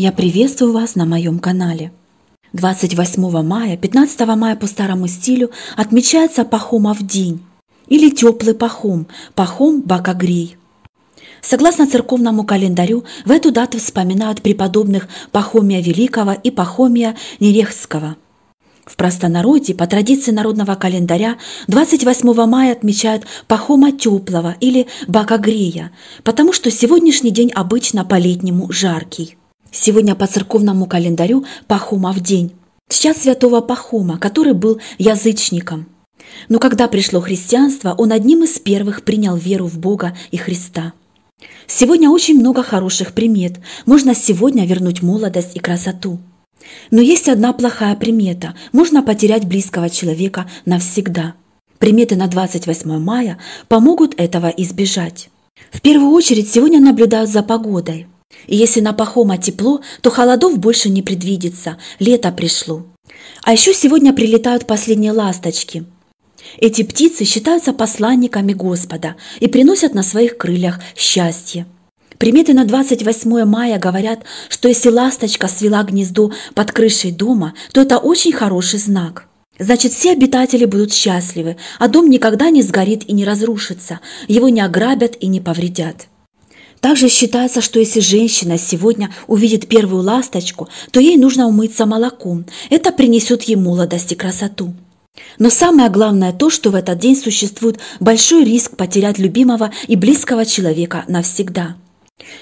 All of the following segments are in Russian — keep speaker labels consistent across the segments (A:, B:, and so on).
A: Я приветствую вас на моем канале. 28 мая, 15 мая по старому стилю отмечается Пахомов день или теплый Пахом, Пахом Бакагрей. Согласно церковному календарю, в эту дату вспоминают преподобных Пахомия Великого и Пахомия Нерехского. В простонародье, по традиции народного календаря, 28 мая отмечают Пахома Теплого или Бакагрея, потому что сегодняшний день обычно по-летнему жаркий. Сегодня по церковному календарю Пахомов день. Сейчас святого Пахома, который был язычником. Но когда пришло христианство, он одним из первых принял веру в Бога и Христа. Сегодня очень много хороших примет. Можно сегодня вернуть молодость и красоту. Но есть одна плохая примета. Можно потерять близкого человека навсегда. Приметы на 28 мая помогут этого избежать. В первую очередь сегодня наблюдают за погодой – если на Пахома тепло, то холодов больше не предвидится, лето пришло. А еще сегодня прилетают последние ласточки. Эти птицы считаются посланниками Господа и приносят на своих крыльях счастье. Приметы на 28 мая говорят, что если ласточка свела гнездо под крышей дома, то это очень хороший знак. Значит, все обитатели будут счастливы, а дом никогда не сгорит и не разрушится, его не ограбят и не повредят. Также считается, что если женщина сегодня увидит первую ласточку, то ей нужно умыться молоком. Это принесет ей молодость и красоту. Но самое главное то, что в этот день существует большой риск потерять любимого и близкого человека навсегда.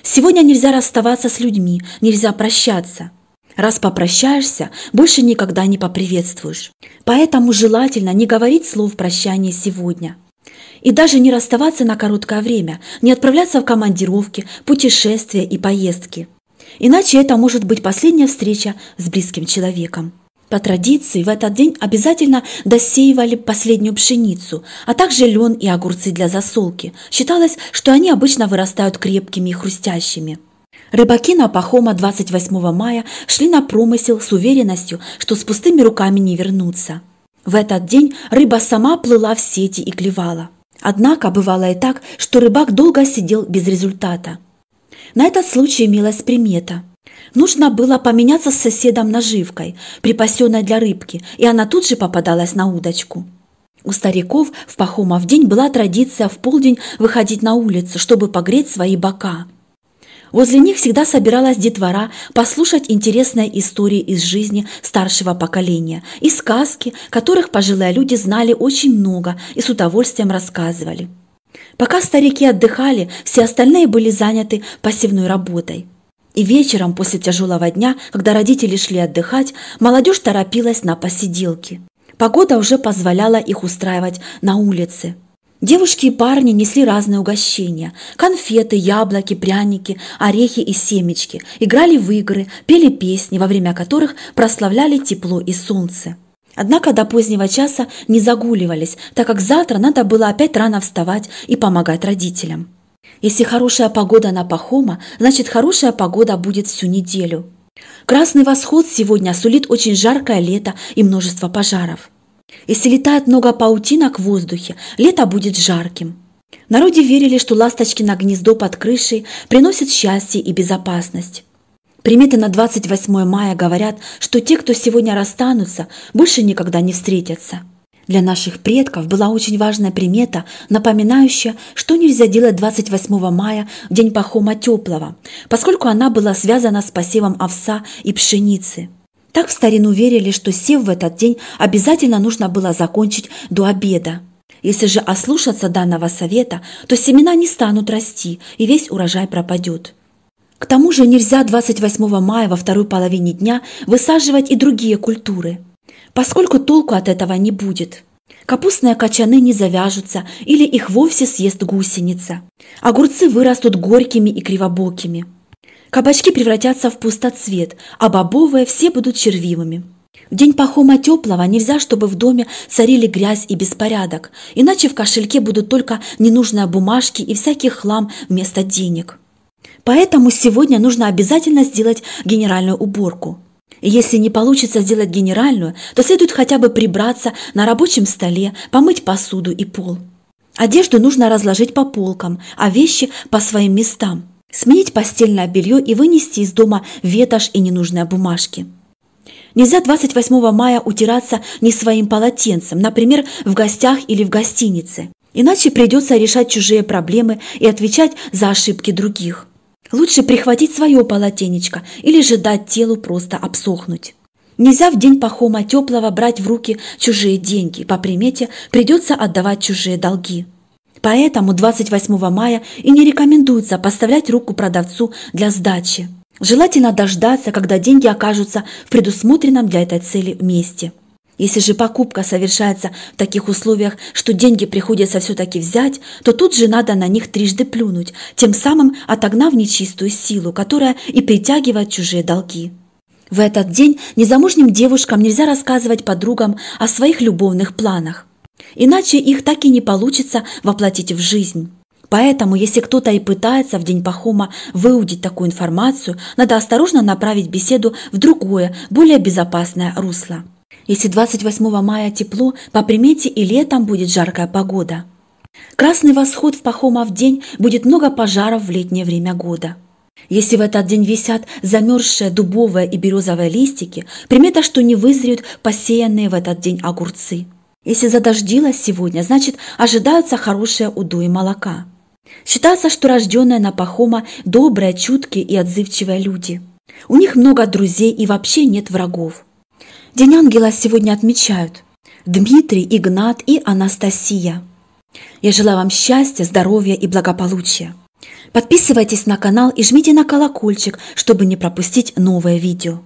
A: Сегодня нельзя расставаться с людьми, нельзя прощаться. Раз попрощаешься, больше никогда не поприветствуешь. Поэтому желательно не говорить слов прощания сегодня – и даже не расставаться на короткое время, не отправляться в командировки, путешествия и поездки. Иначе это может быть последняя встреча с близким человеком. По традиции в этот день обязательно досеивали последнюю пшеницу, а также лен и огурцы для засолки. Считалось, что они обычно вырастают крепкими и хрустящими. Рыбаки на Пахома 28 мая шли на промысел с уверенностью, что с пустыми руками не вернутся. В этот день рыба сама плыла в сети и клевала. Однако бывало и так, что рыбак долго сидел без результата. На этот случай имелась примета. Нужно было поменяться с соседом наживкой, припасенной для рыбки, и она тут же попадалась на удочку. У стариков в Пахомов день была традиция в полдень выходить на улицу, чтобы погреть свои бока – Возле них всегда собиралась детвора послушать интересные истории из жизни старшего поколения и сказки, которых пожилые люди знали очень много и с удовольствием рассказывали. Пока старики отдыхали, все остальные были заняты пассивной работой. И вечером после тяжелого дня, когда родители шли отдыхать, молодежь торопилась на посиделки. Погода уже позволяла их устраивать на улице – Девушки и парни несли разные угощения – конфеты, яблоки, пряники, орехи и семечки, играли в игры, пели песни, во время которых прославляли тепло и солнце. Однако до позднего часа не загуливались, так как завтра надо было опять рано вставать и помогать родителям. Если хорошая погода на Пахома, значит хорошая погода будет всю неделю. Красный восход сегодня сулит очень жаркое лето и множество пожаров – если летает много паутинок в воздухе, лето будет жарким. В народе верили, что ласточки на гнездо под крышей приносят счастье и безопасность. Приметы на 28 мая говорят, что те, кто сегодня расстанутся, больше никогда не встретятся. Для наших предков была очень важная примета, напоминающая, что нельзя делать 28 мая, в день Пахома Теплого, поскольку она была связана с посевом овса и пшеницы – так в старину верили, что сев в этот день обязательно нужно было закончить до обеда. Если же ослушаться данного совета, то семена не станут расти, и весь урожай пропадет. К тому же нельзя 28 мая во второй половине дня высаживать и другие культуры, поскольку толку от этого не будет. Капустные качаны не завяжутся или их вовсе съест гусеница. Огурцы вырастут горькими и кривобокими – Кабачки превратятся в пустоцвет, а бобовые все будут червивыми. В день Пахома теплого нельзя, чтобы в доме царили грязь и беспорядок, иначе в кошельке будут только ненужные бумажки и всякий хлам вместо денег. Поэтому сегодня нужно обязательно сделать генеральную уборку. Если не получится сделать генеральную, то следует хотя бы прибраться на рабочем столе, помыть посуду и пол. Одежду нужно разложить по полкам, а вещи по своим местам – Сменить постельное белье и вынести из дома ветошь и ненужные бумажки. Нельзя 28 мая утираться не своим полотенцем, например, в гостях или в гостинице. Иначе придется решать чужие проблемы и отвечать за ошибки других. Лучше прихватить свое полотенечко или же дать телу просто обсохнуть. Нельзя в день пахома теплого брать в руки чужие деньги. По примете придется отдавать чужие долги. Поэтому 28 мая и не рекомендуется поставлять руку продавцу для сдачи. Желательно дождаться, когда деньги окажутся в предусмотренном для этой цели месте. Если же покупка совершается в таких условиях, что деньги приходится все-таки взять, то тут же надо на них трижды плюнуть, тем самым отогнав нечистую силу, которая и притягивает чужие долги. В этот день незамужним девушкам нельзя рассказывать подругам о своих любовных планах. Иначе их так и не получится воплотить в жизнь. Поэтому, если кто-то и пытается в день Пахома выудить такую информацию, надо осторожно направить беседу в другое, более безопасное русло. Если 28 мая тепло, по примете и летом будет жаркая погода. Красный восход в Пахома в день будет много пожаров в летнее время года. Если в этот день висят замерзшие дубовые и березовые листики, примета, что не вызреют посеянные в этот день огурцы – если задождило сегодня, значит, ожидаются хорошие удои молока. Считается, что рожденные на Пахома добрые, чуткие и отзывчивые люди. У них много друзей и вообще нет врагов. День ангела сегодня отмечают Дмитрий, Игнат и Анастасия. Я желаю вам счастья, здоровья и благополучия. Подписывайтесь на канал и жмите на колокольчик, чтобы не пропустить новое видео.